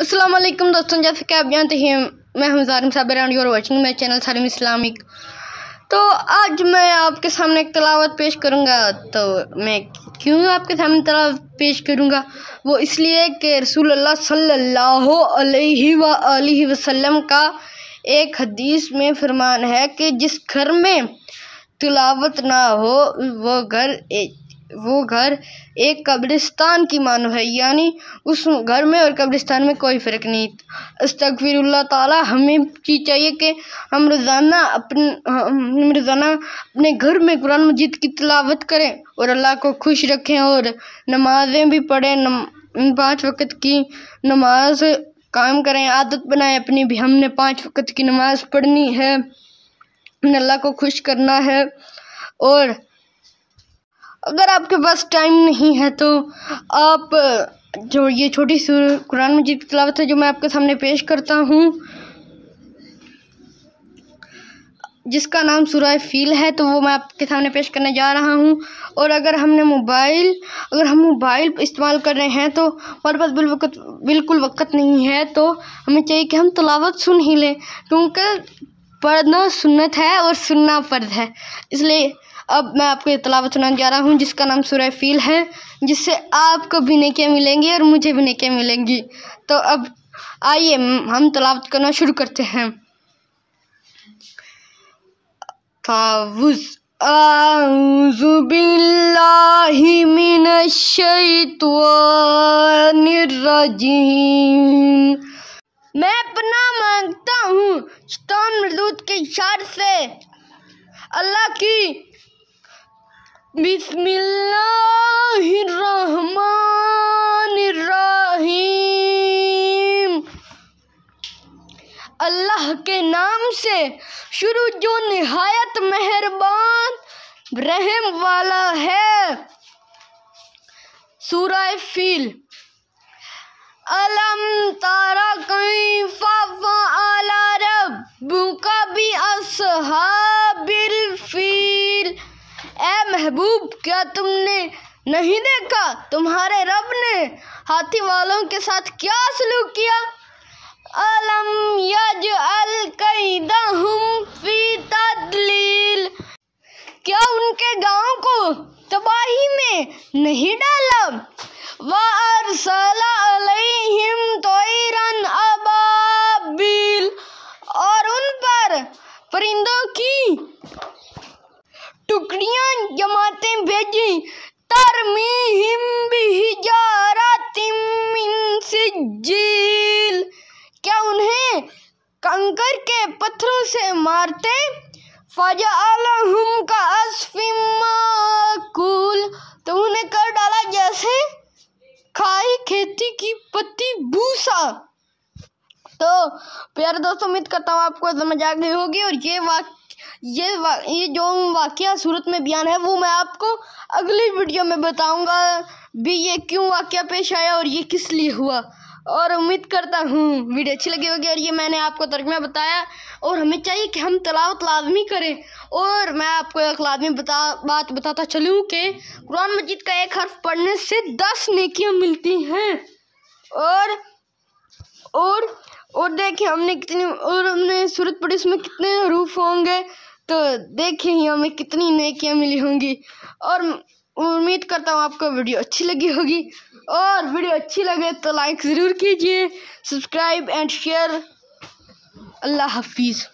अस्सलाम वालेकुम दोस्तों जैसे कि आप जानते हैं मैं हमजार Zarim Sabir and you're watching my channel Sarim Islamic तो आज मैं आपके सामने एक तलावत पेश करूँगा तो मैं क्यों आपके सामने तलावत पेश करूँगा वो इसलिए कि रसूल सल्लल्लाहु अलैहि वसल्लम का एक हदीस में फरमान है कि जिस घर में तिलावत ना हो वो घर वो घर एक कब्रिस्तान की मानो है यानी उस घर में और कब्रिस्तान में कोई फ़र्क नहीं अस्तगफिरुल्लाह ताला हमें की चाहिए कि हम रोज़ाना अपने हम रोज़ाना अपने घर में कुरान मजीद की तलावत करें और अल्लाह को खुश रखें और नमाज़ें भी पढ़ें नम, पाँच वक्त की नमाज काम करें आदत बनाएं अपनी भी हमने पाँच वक्त की नमाज़ पढ़नी है अल्लाह को खुश करना है और अगर आपके पास टाइम नहीं है तो आप जो ये छोटी सी कुरान मजीद की तलावत है जो मैं आपके सामने पेश करता हूँ जिसका नाम सुराय फील है तो वो मैं आपके सामने पेश करने जा रहा हूँ और अगर हमने मोबाइल अगर हम मोबाइल इस्तेमाल कर रहे हैं तो हमारे पास बिलवकत बिल्कुल वक्त नहीं है तो हमें चाहिए कि हम तलावत सुन ही लें क्योंकि पढ़ना सुन्नत है और सुनना फ़र्ज है इसलिए अब मैं आपको ये तलावत सुनाने जा रहा हूँ जिसका नाम सुरह फील है जिससे आपको भी नेकियाँ मिलेंगी और मुझे भी नेकियाँ मिलेंगी तो अब आइए हम तलावत करना शुरू करते हैं أعوذ بالله من الشيطان الرجيم मैं अपना मांगता हूँ शैतान मरदूत के इशारे से अल्लाह की बिस्मिल्लाहिर्रहमानिर्रहीम अल्लाह के नाम से शुरू जो नहायत मेहरबान रहम वाला है सूरह फील अलम तारा कई फा अला महबूब क्या तुमने नहीं देखा तुम्हारे रब ने हाथी वालों के साथ क्या सलूक किया अलम यज अल कैदा हम फी तदलील क्या उनके गांव को तबाही में नहीं डाला व अरसला अलैहिम तोयरन अबाबिल और उन पर परिंदों की टुकड़ियां जमाते भेजी तरमीहिम बिहिजारातिम सिजील क्या उन्हें कंकर के पत्थरों से मारते फजा फजालहुम का असफिमा कुल तो उन्हें कर डाला जैसे खाई खेती की पत्ती भूसा तो प्यारे दोस्तों उम्मीद करता हूँ आपको समझ आ गई होगी और ये वाक्य ये वा ये जो वाक़ सूरत में बयान है वो मैं आपको अगली वीडियो में बताऊंगा भी ये क्यों वाक़ पेश आया और ये किस लिए हुआ और उम्मीद करता हूँ वीडियो अच्छी लगी होगी और ये मैंने आपको तर्जमा बताया और हमें चाहिए कि हम तलावत लाजमी करें और मैं आपको एक लाजमी बता बात बताता चलूँ कि कुरान मजीद का एक हर्फ पढ़ने से दस नेकियाँ मिलती हैं और और और देखिए हमने कितनी और हमने सूरत पड़ी उसमें कितने रूफ होंगे तो देखिए ही हमें कितनी नैकियाँ मिली होंगी और उम्मीद करता हूँ आपको वीडियो अच्छी लगी होगी और वीडियो अच्छी लगे तो लाइक ज़रूर कीजिए सब्सक्राइब एंड शेयर अल्लाह हाफिज़